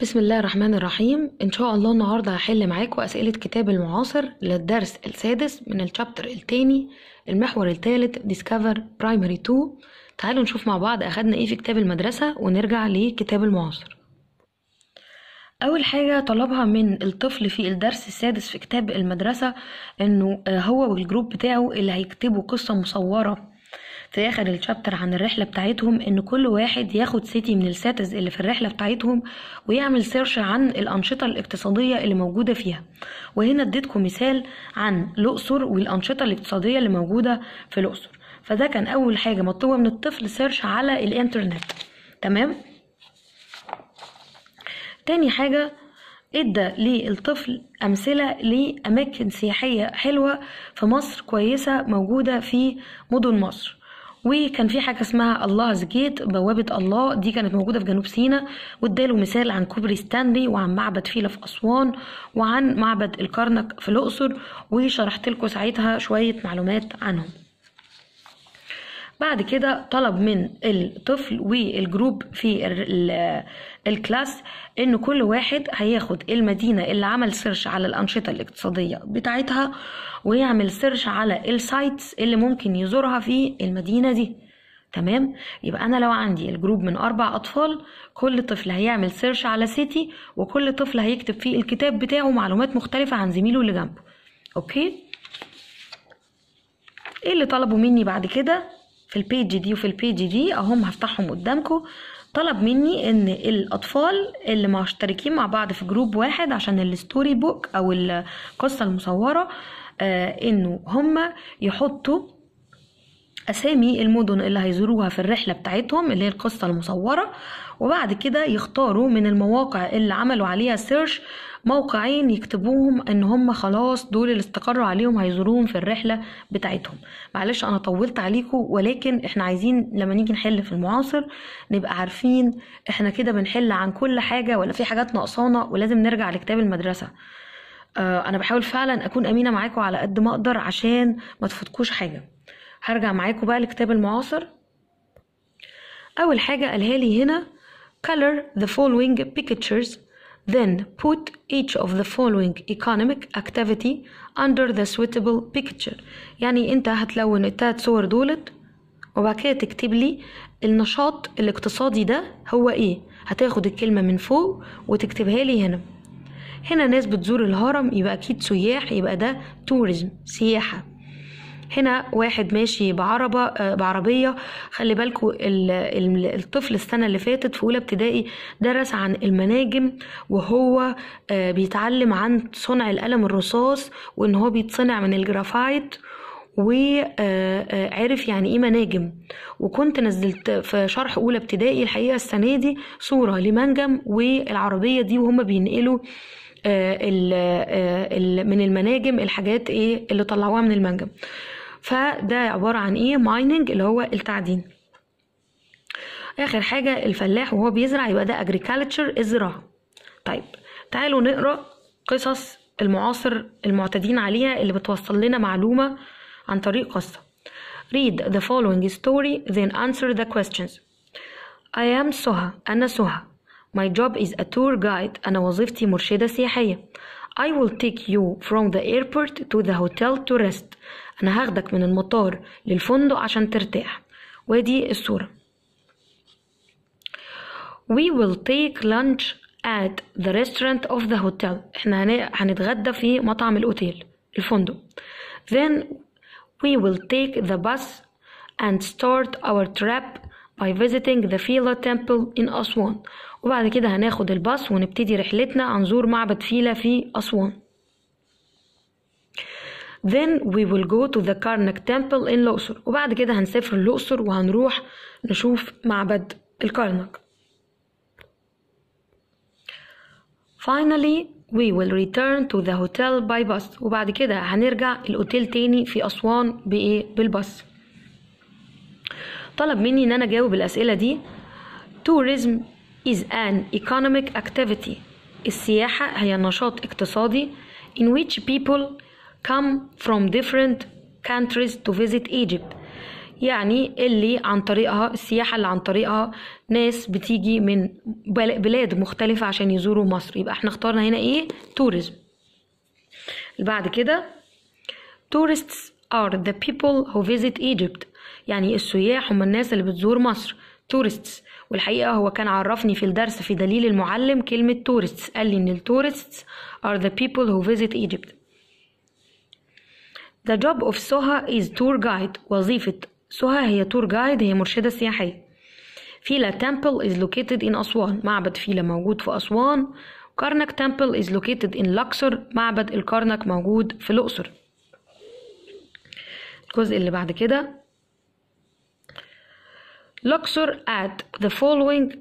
بسم الله الرحمن الرحيم ان شاء الله النهارده هحل معاكم اسئله كتاب المعاصر للدرس السادس من الشابتر الثاني المحور الثالث ديسكفر برايمري 2 تعالوا نشوف مع بعض اخدنا ايه في كتاب المدرسه ونرجع لكتاب المعاصر اول حاجه طلبها من الطفل في الدرس السادس في كتاب المدرسه انه هو والجروب بتاعه اللي هيكتبوا قصه مصوره في اخر الشابتر عن الرحله بتاعتهم ان كل واحد ياخد سيتي من الساتز اللي في الرحله بتاعتهم ويعمل سيرش عن الانشطه الاقتصاديه اللي موجوده فيها وهنا اديتكم مثال عن الاقصر والانشطه الاقتصاديه اللي موجوده في الاقصر فده كان اول حاجه مطلوبه من الطفل سيرش على الانترنت تمام تاني حاجه ادى للطفل امثله لاماكن سياحيه حلوه في مصر كويسه موجوده في مدن مصر وكان في حاجه اسمها الله جيت بوابه الله دي كانت موجوده في جنوب سيناء واداله مثال عن كوبري ستانلي وعن معبد فيلا في اسوان وعن معبد الكرنك في الاقصر وشرحت لكم ساعتها شويه معلومات عنهم بعد كده طلب من الطفل والجروب في الكلاس ان كل واحد هياخد المدينه اللي عمل سيرش على الانشطه الاقتصاديه بتاعتها ويعمل سيرش على السايتس اللي ممكن يزورها في المدينه دي تمام يبقى انا لو عندي الجروب من اربع اطفال كل طفل هيعمل سيرش على سيتي وكل طفل هيكتب في الكتاب بتاعه معلومات مختلفه عن زميله اللي جنبه اوكي ايه اللي طلبوا مني بعد كده في البيج دي وفي البيج دي اهم هفتحهم قدامكم طلب مني ان الاطفال اللي مشتركين مع بعض في جروب واحد عشان الستوري بوك او القصه المصوره آه، انه هما يحطوا أسامي المدن اللي هيزوروها في الرحلة بتاعتهم اللي هي القصة المصورة وبعد كده يختاروا من المواقع اللي عملوا عليها سيرش موقعين يكتبوهم ان هم خلاص دول اللي استقروا عليهم هيزوروهم في الرحله بتاعتهم معلش انا طولت عليكم ولكن احنا عايزين لما نيجي نحل في المعاصر نبقى عارفين احنا كده بنحل عن كل حاجه ولا في حاجات ناقصانا ولازم نرجع لكتاب المدرسه آه انا بحاول فعلا اكون امينه معاكم على قد ما اقدر عشان ما تفوتكوش حاجه هرجع معاكم بقى لكتاب المعاصر أول حاجة قالها لي هنا color the following pictures then put each of the following economic activity under the suitable picture يعني أنت هتلون التلات صور دولت وبعد كده تكتب لي النشاط الاقتصادي ده هو ايه هتاخد الكلمة من فوق وتكتبها لي هنا هنا ناس بتزور الهرم يبقى أكيد سياح يبقى ده tourism سياحة هنا واحد ماشي بعربة آه، بعربية خلي بالكو الطفل السنة اللي فاتت في أولى ابتدائي درس عن المناجم وهو آه، بيتعلم عن صنع القلم الرصاص وإن هو بيتصنع من الجرافايت وعرف آه، يعني ايه مناجم وكنت نزلت في شرح اولى ابتدائي الحقيقه السنه دي صوره لمنجم والعربيه دي وهم بينقلوا من المناجم الحاجات ايه اللي طلعوها من المنجم فده عبارة عن ايه مايننج اللي هو التعدين اخر حاجة الفلاح وهو بيزرع يبقى ده agriculture الزراعة طيب تعالوا نقرأ قصص المعاصر المعتدين عليها اللي بتوصل لنا معلومة عن طريق قصة read the following story then answer the questions I am سهى أنا سهى My job is a tour guide أنا وظيفتي مرشدة سياحية I will take you from the airport to the hotel to rest أنا هاخدك من المطار للفندق عشان ترتاح ودي الصورة We will take lunch at the restaurant of the hotel احنا هنتغدى في مطعم الأوتيل الفندق Then we will take the bus and start our trip by visiting the Phila temple in Aswan وبعد كده هناخد الباص ونبتدي رحلتنا هنزور معبد فيلا في أسوان then we will go to the Karnak temple in الأقصر وبعد كده هنسافر الأقصر وهنروح نشوف معبد الكرنك finally we will return to the hotel by bus وبعد كده هنرجع الأوتيل تاني في أسوان بإيه بالباص طلب مني إن أنا أجاوب الأسئلة دي tourism is an economic activity السياحة هي نشاط اقتصادي in which people come from different countries to visit Egypt يعني اللي عن طريقها السياحة اللي عن طريقها ناس بتيجي من بلاد مختلفة عشان يزوروا مصر يبقى احنا اخترنا هنا ايه tourism بعد كده tourists are the people who visit Egypt يعني السياح هم الناس اللي بتزور مصر تورستس والحقيقة هو كان عرفني في الدرس في دليل المعلم كلمة تورستس قال لي إن التورستس are the people who visit Egypt The job of سوها is tour guide وظيفة سوها هي tour guide هي مرشدة سياحية فيلا temple is located in أسوان معبد فيلا موجود في أسوان كارنك temple is located in Luxor معبد الكارنك موجود في الأقصر الجزء اللي بعد كده Luxor at the following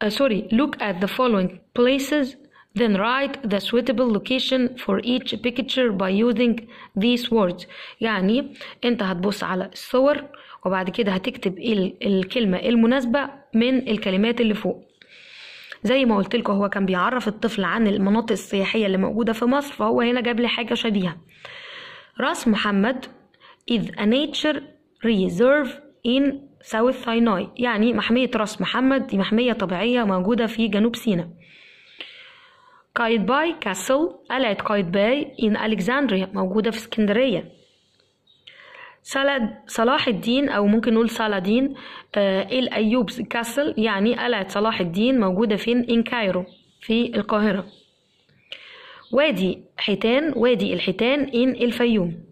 uh, sorry, look at the following places, then write the suitable location for each picture by using these words. يعني انت هتبص على الصور وبعد كده هتكتب الكلمة المناسبة من الكلمات اللي فوق. زي ما قلت لكم هو كان بيعرف الطفل عن المناطق السياحية اللي موجودة في مصر فهو هنا جاب لي حاجة شبيهة. راس محمد is a nature reserve in ساوث سيناي يعني محمية راس محمد دي محمية طبيعية موجودة في جنوب سيناء قايت باي كاسل قلعة قايت باي إن ألكساندريا موجودة في اسكندرية صلاح الدين أو ممكن نقول سالادين آه الأيوبس كاسل يعني قلعة صلاح الدين موجودة فين إن كايرو في القاهرة وادي حيتان وادي الحيتان إن الفيوم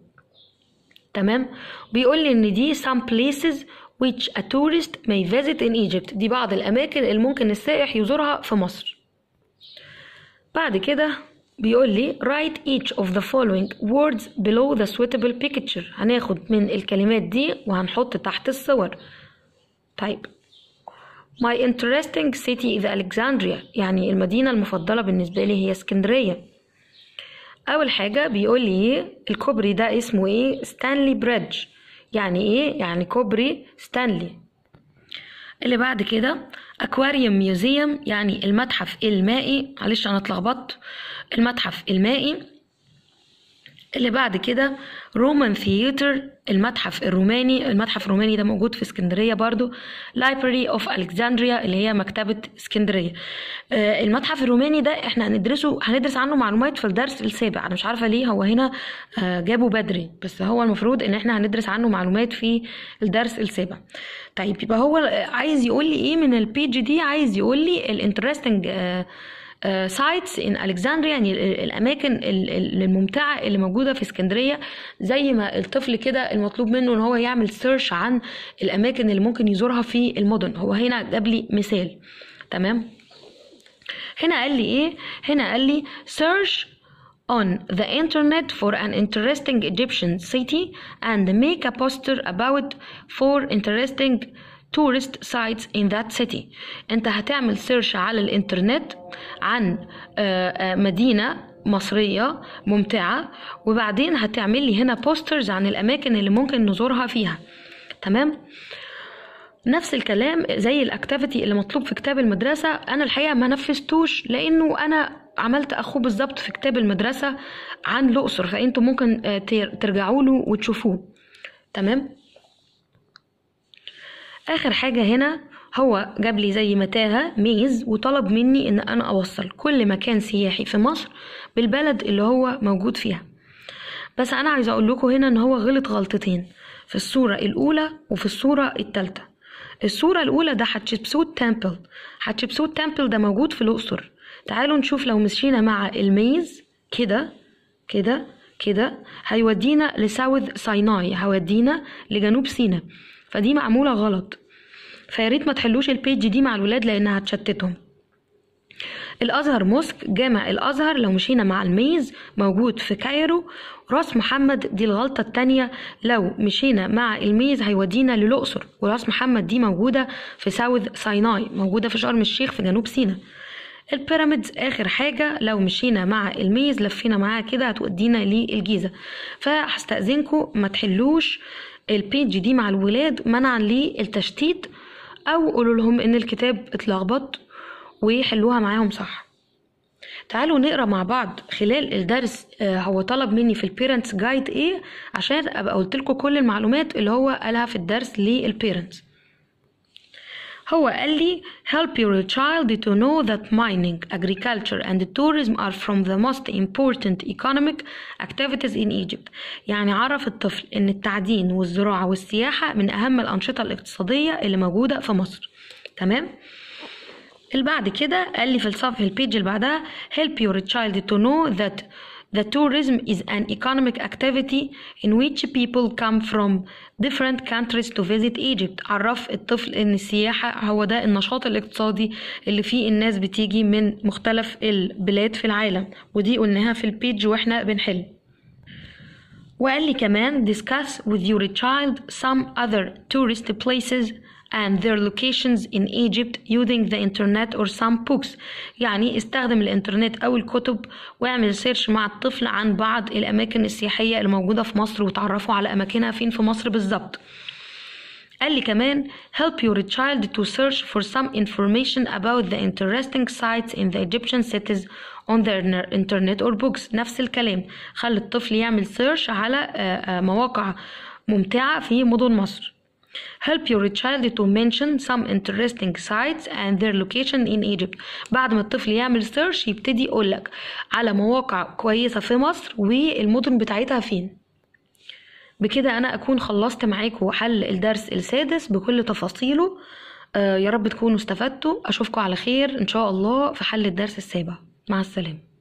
تمام بيقول لي إن دي some places which a tourist may visit in Egypt دي بعض الأماكن اللي ممكن السائح يزورها في مصر بعد كده بيقول لي write each of the following words below the suitable picture هناخد من الكلمات دي وهنحط تحت الصور طيب my interesting city is Alexandria يعني المدينة المفضلة بالنسبة لي هي اسكندرية أول حاجة بيقول لي الكوبري ده اسمه ايه Stanley Bridge يعني ايه يعني كوبري ستانلي اللي بعد كده اكواريوم ميوزيوم يعني المتحف المائي معلش انا اتلخبطت المتحف المائي اللي بعد كده رومان ثياتر المتحف الروماني المتحف الروماني ده موجود في اسكندرية برضو لايبرري اوف الكسندريا اللي هي مكتبة اسكندرية آه، المتحف الروماني ده احنا هندرسه هندرس عنه معلومات في الدرس السابع انا مش عارفة ليه هو هنا آه، جابه بدري بس هو المفروض ان احنا هندرس عنه معلومات في الدرس السابع طيب يبقى هو عايز يقول لي ايه من البيج دي عايز يقول لي الانترستنج آه سايتس ان الكسندريا يعني الاماكن الممتعه اللي موجوده في اسكندريه زي ما الطفل كده المطلوب منه ان هو يعمل سيرش عن الاماكن اللي ممكن يزورها في المدن هو هنا جاب لي مثال تمام هنا قال لي ايه هنا قال لي سيرش on the internet for an interesting Egyptian city and make a poster about four interesting tourist sites in that city انت هتعمل سيرش على الانترنت عن آه، آه، مدينة مصرية ممتعة وبعدين هتعمل لي هنا بوسترز عن الأماكن اللي ممكن نزورها فيها تمام نفس الكلام زي الاكتيفيتي اللي مطلوب في كتاب المدرسة أنا الحقيقة ما نفذتوش لأنه أنا عملت أخوه بالظبط في كتاب المدرسة عن الأقصر فأنتوا ممكن آه، ترجعوا له وتشوفوه تمام اخر حاجه هنا هو جاب لي زي متاهه ميز وطلب مني ان انا اوصل كل مكان سياحي في مصر بالبلد اللي هو موجود فيها بس انا عايزه اقول لكم هنا ان هو غلط غلطتين في الصوره الاولى وفي الصوره الثالثه الصوره الاولى ده حتشبسوت تامبل حتشبسوت تامبل ده موجود في الاقصر تعالوا نشوف لو مشينا مع الميز كده كده كده هيودينا لساوث سيناي هيودينا لجنوب سيناء فدي معمولة غلط فياريت ما تحلوش البيج دي مع الولاد لانها هتشتتهم الازهر موسك جامع الازهر لو مشينا مع الميز موجود في كايرو راس محمد دي الغلطة التانية لو مشينا مع الميز هيودينا للأقصر وراس محمد دي موجودة في ساوث سيناي موجودة في شرم الشيخ في جنوب سيناء البيراميدز اخر حاجة لو مشينا مع الميز لفينا معاها كده هتودينا للجيزة فهستأذنكم ما تحلوش البيج دي مع الولاد منعا للتشتيت او قولوا لهم ان الكتاب اتلخبط ويحلوها معاهم صح تعالوا نقرا مع بعض خلال الدرس آه، هو طلب مني في البيرنتس جايد ايه عشان ابقى قلت لكم كل المعلومات اللي هو قالها في الدرس للبيرنتس هو قال لي help your child to know that mining, agriculture and tourism are from the most important economic activities in Egypt يعني عرف الطفل ان التعدين والزراعة والسياحة من اهم الانشطة الاقتصادية اللي موجودة في مصر تمام؟ اللي بعد كده قال لي في الصفحة البيج اللي بعدها help your child to know that The tourism is an economic activity in which people come from different countries to visit Egypt عرف الطفل ان السياحة هو ده النشاط الاقتصادي اللي فيه الناس بتيجي من مختلف البلاد في العالم ودي قلناها في البيج واحنا بنحل وقال لي كمان discuss with your child some other tourist places and their locations in Egypt using the internet or some books يعني استخدم الانترنت أو الكتب واعمل سيرش مع الطفل عن بعض الأماكن السياحية الموجودة في مصر وتعرفوا على أماكنها فين في مصر بالظبط قال لي كمان help your child to search for some information about the interesting sites in the Egyptian cities on their internet or books نفس الكلام خلي الطفل يعمل سيرش على آه، آه، مواقع ممتعة في مدن مصر help your child to mention some interesting sites and their location in Egypt بعد ما الطفل يعمل سيرش يبتدي يقولك على مواقع كويسة في مصر والمدن بتاعتها فين بكده أنا أكون خلصت معاكم حل الدرس السادس بكل تفاصيله آه يا رب تكونوا استفدتوا أشوفكم على خير إن شاء الله في حل الدرس السابع مع السلامة